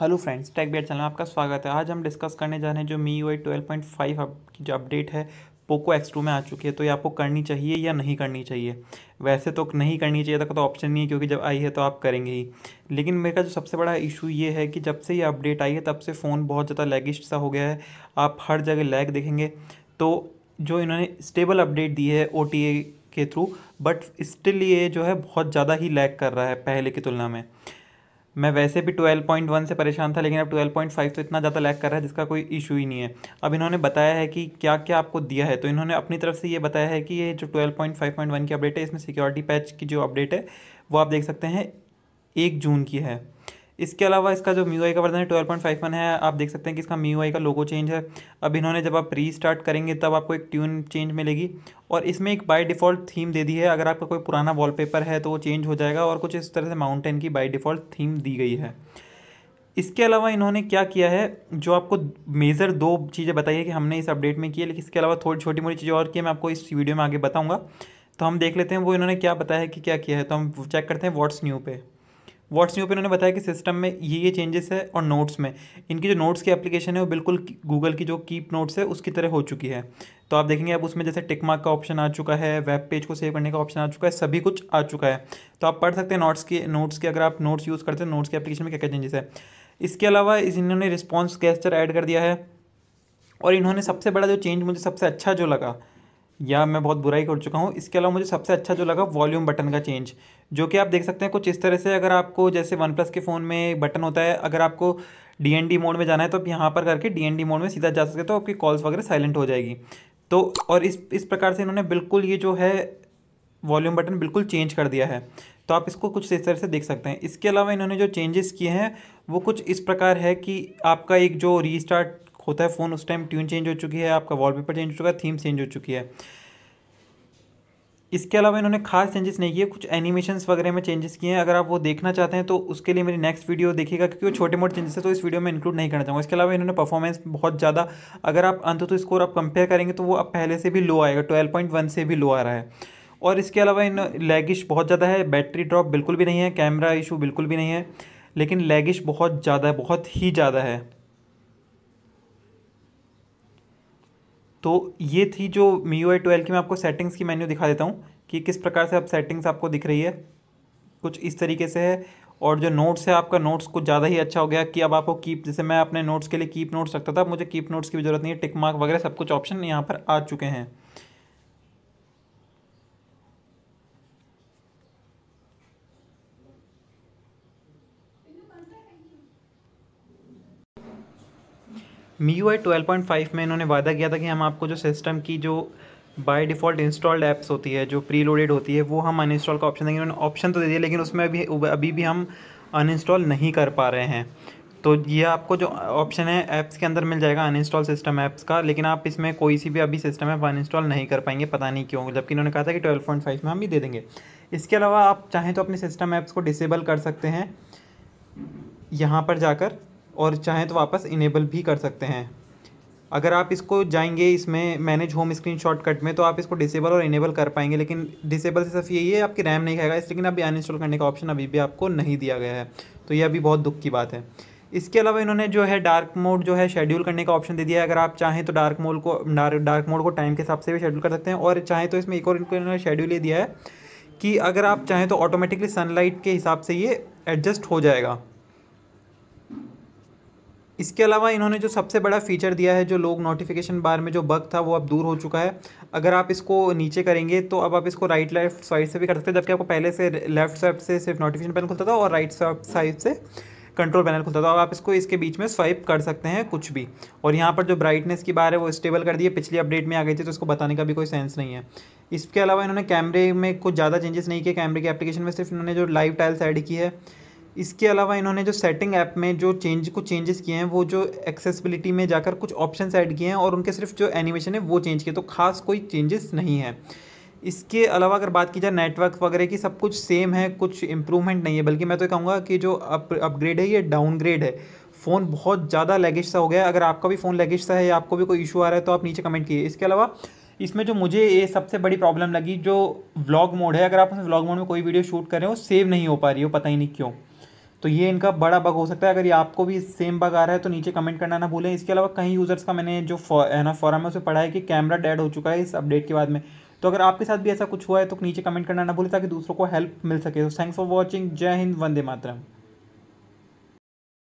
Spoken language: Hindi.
hello friends tech bet channel में आपका स्वागत है आज हम डिस्कस करने जा रहे हैं जो Mi U I twelve point five की जो अपडेट है पोको एक्स टू में आ चुकी है तो ये आपको करनी चाहिए या नहीं करनी चाहिए वैसे तो नहीं करनी चाहिए तो ऑप्शन नहीं है क्योंकि जब आई है तो आप करेंगे ही लेकिन मेरे का जो सबसे बड़ा इशू ये है कि जब से ये अपडेट आई है तब से फ़ोन बहुत ज़्यादा लैगिस्ट सा हो गया है आप हर जगह लैग देखेंगे तो जो इन्होंने स्टेबल अपडेट दी है ओ के थ्रू बट स्टिल ये जो है बहुत ज़्यादा ही लैग कर रहा है पहले की तुलना में मैं वैसे भी 12.1 से परेशान था लेकिन अब 12.5 तो इतना ज़्यादा लैक कर रहा है जिसका कोई इशू ही नहीं है अब इन्होंने बताया है कि क्या क्या आपको दिया है तो इन्होंने अपनी तरफ से ये बताया है कि ये जो 12.5.1 की अपडेट है इसमें सिक्योरिटी पैच की जो अपडेट है वो आप देख सकते हैं एक जून की है इसके अलावा इसका जो मी का वर्जन है ट्वेल्व पॉइंट फाइव वन है आप देख सकते हैं कि इसका मी का लोगो चेंज है अब इन्होंने जब आप री स्टार्ट करेंगे तब आपको एक ट्यून चेंज मिलेगी और इसमें एक बाय डिफ़ॉल्ट थीम दे दी है अगर आपका कोई पुराना वॉलपेपर है तो वो चेंज हो जाएगा और कुछ इस तरह से माउंटेन की बाई डिफ़ॉल्ट थीम दी गई है इसके अलावा इन्होंने क्या किया है जो आपको मेजर दो चीज़ें बताई है कि हमने इस अपडेट में की है लेकिन इसके अलावा थोड़ी छोटी मोटी चीज़ें और की मैं आपको इस वीडियो में आगे बताऊँगा तो हम देख लेते हैं वो इन्होंने क्या बताया है कि क्या किया है तो हम चेक करते हैं व्हाट्स न्यू पे व्हाट्स न्यू पे इन्होंने बताया कि सिस्टम में ये ये चेंजेस है और नोट्स में इनकी जो नोट्स की एप्लीकेशन है वो बिल्कुल गूगल की जो कीप नोट्स है उसकी तरह हो चुकी है तो आप देखेंगे अब उसमें जैसे टिक मार्क का ऑप्शन आ चुका है वेब पेज को सेव करने का ऑप्शन आ चुका है सभी कुछ आ चुका है तो आप पढ़ सकते हैं नोट्स की नोट्स की अगर आप नोट्स यूज़ करते हैं नोट्स की एप्लीकेशन में क्या क्या चेंजेस है इसके अलावा इन्होंने रिस्पॉन्स कैस्टर ऐड कर दिया है और इन्होंने सबसे बड़ा जो चेंज मुझे सबसे अच्छा जो लगा या मैं बहुत बुराई कर चुका हूँ इसके अलावा मुझे सबसे अच्छा जो लगा वॉल्यूम बटन का चेंज जो कि आप देख सकते हैं कुछ इस तरह से अगर आपको जैसे वन प्लस के फ़ोन में बटन होता है अगर आपको डी एन डी मोड में जाना है तो आप यहाँ पर करके डी एन डी मोड में सीधा जा सकते हो तो आपकी कॉल्स वगैरह साइलेंट हो जाएगी तो और इस इस प्रकार से इन्होंने बिल्कुल ये जो है वॉल्यूम बटन बिल्कुल चेंज कर दिया है तो आप इसको कुछ इस तरह से देख सकते हैं इसके अलावा इन्होंने जो चेंजेस किए हैं वो कुछ इस प्रकार है कि आपका एक जो रीस्टार्ट होता है फ़ोन उस टाइम ट्यून चेंज हो चुकी है आपका वॉलपेपर चेंज हो चुका है थीम चेंज हो चुकी है इसके अलावा इन्होंने खास चेंजेस नहीं किए कुछ एनिमेशंस वगैरह में चेंजेस किए हैं अगर आप वो देखना चाहते हैं तो उसके लिए मेरी नेक्स्ट वीडियो देखिएगा क्योंकि वो छोटे मोटे चेंजेस है तो इस वीडियो में इंक्लूड नहीं करना चाहूँगा इसके अलावा इन्होंने परफॉर्मेंस बहुत ज़्यादा अगर आप अंत तो स्कोर आप कंपेयर करेंगे तो वो अब पहले से भी लो आएगा ट्वेल्व पॉइंट वन से भी लो आ रहा है और इसके अलावा इन लैगिश बहुत ज़्यादा है बैटरी ड्रॉप बिल्कुल भी नहीं है कैमरा इशू बिल्कुल भी नहीं है लेकिन लैगिश बहुत ज़्यादा है बहुत ही ज़्यादा है तो ये थी जो मी यू आई ट्वेल्व की मैं आपको सेटिंग्स की मेन्यू दिखा देता हूँ कि किस प्रकार से अब सेटिंग्स आपको दिख रही है कुछ इस तरीके से है और जो नोट्स है आपका नोट्स कुछ ज़्यादा ही अच्छा हो गया कि अब आपको कीप जैसे मैं अपने नोट्स के लिए कीप नोट्स रखता था मुझे कीप नोट्स की भी ज़रूरत नहीं है टिक मार्क वगैरह सब कुछ ऑप्शन यहाँ पर आ चुके हैं Mi U I twelve point five में इन्होंने वादा किया था कि हम आपको जो सिस्टम की जो बाय डिफ़ॉल्ट इंस्टॉल्ड ऐप्स होती है जो प्री लोडेड होती है वो हम अनइंस्टॉल का ऑप्शन देंगे उन्होंने ऑप्शन तो दे दिया लेकिन उसमें अभी अभी भी हम अनइंस्टॉल नहीं कर पा रहे हैं तो ये आपको जो ऑप्शन है ऐप्स के अंदर मिल जाएगा अनइंस्टॉल सिस्टम ऐप्स का लेकिन आप इसमें कोई सी भी अभी सिस्टम अन अनइंस्टॉल नहीं कर पाएंगे पता नहीं क्यों जबकि इन्होंने कहा था कि ट्वेल्व पॉइंट फाइव में हम भी दे देंगे इसके अलावा आप चाहें तो अपने सिस्टम ऐप्स को डिसेबल कर सकते हैं यहाँ पर जाकर और चाहें तो वापस इनेबल भी कर सकते हैं अगर आप इसको जाएंगे इसमें मैनेज होम स्क्रीन शॉर्टकट में तो आप इसको डिसेबल और इनेबल कर पाएंगे लेकिन डिसेबल से सिर्फ यही है आपकी रैम नहीं खाएगा इस लेकिन अभी अनइंस्टॉल करने का ऑप्शन अभी भी आपको नहीं दिया गया है तो ये अभी बहुत दुख की बात है इसके अलावा इन्होंने जो है डार्क मोड जो है शेड्यूल करने का ऑप्शन दे दिया है अगर आप चाहें तो डार्क मोड को डार्क डार्क मोड को टाइम के हिसाब से भी शेड्यूल कर सकते हैं और चाहें तो इसमें एक और इनको इन्होंने शेड्यूल ये दिया है कि अगर आप चाहें तो ऑटोमेटिकली सनलाइट के हिसाब से ये एडजस्ट हो जाएगा इसके अलावा इन्होंने जो सबसे बड़ा फीचर दिया है जो लोग नोटिफिकेशन बार में जो बग था वो अब दूर हो चुका है अगर आप इसको नीचे करेंगे तो अब आप इसको राइट लेफ्ट साइड से भी कर सकते हैं जबकि आपको पहले से लेफ्ट साइड से सिर्फ नोटिफिकेशन पैनल खुलता था और राइट साइड से कंट्रोल पैनल खुलता था अब आप इसको इसके बीच में स्वाइप कर सकते हैं कुछ भी और यहाँ पर जो ब्राइटनेस की बार है वो स्टेबल कर दी है पिछली अपडेट में आ गई थी तो इसको बताने का भी कोई सेंस नहीं है इसके अलावा इन्होंने कैमरे में कुछ ज़्यादा चेंजेस नहीं किए कैमरे के एप्लीकेशन में सिर्फ इन्होंने जो लाइव टाइल्स ऐड की है इसके अलावा इन्होंने जो सेटिंग ऐप में जो चेंज कुछ चेंजेस किए हैं वो जो एक्सेसिबिलिटी में जाकर कुछ ऑप्शन ऐड किए हैं और उनके सिर्फ जो एनिमेशन है वो चेंज किए तो खास कोई चेंजेस नहीं है इसके अलावा अगर बात की जाए नेटवर्क वगैरह की सब कुछ सेम है कुछ इम्प्रूवमेंट नहीं है बल्कि मैं तो कहूँगा कि जो अप अपग्रेड है ये डाउनग्रेड है फ़ोन बहुत ज़्यादा लैगिश सा हो गया है अगर आपका भी फ़ोन लैगिश सा है या आपको भी कोई इशू आ रहा है तो आप नीचे कमेंट किए इसके अलावा इसमें जो मुझे ये सबसे बड़ी प्रॉब्लम लगी जो व्लॉग मोड है अगर आप उस व्लॉग मोड में कोई वीडियो शूट कर रहे हो सेव नहीं हो पा रही हो पता ही नहीं क्यों तो ये इनका बड़ा बग हो सकता है अगर ये आपको भी सेम बग आ रहा है तो नीचे कमेंट करना ना भूलें इसके अलावा कई यूज़र्स का मैंने जो है ना फॉरम है उसे पढ़ा है कि कैमरा डेड हो चुका है इस अपडेट के बाद में तो अगर आपके साथ भी ऐसा कुछ हुआ है तो नीचे कमेंट करना ना भूलें ताकि दूसरों को हेल्प मिल सके तो थैंक्स फॉर वॉचिंग जय हिंद वंदे मातरम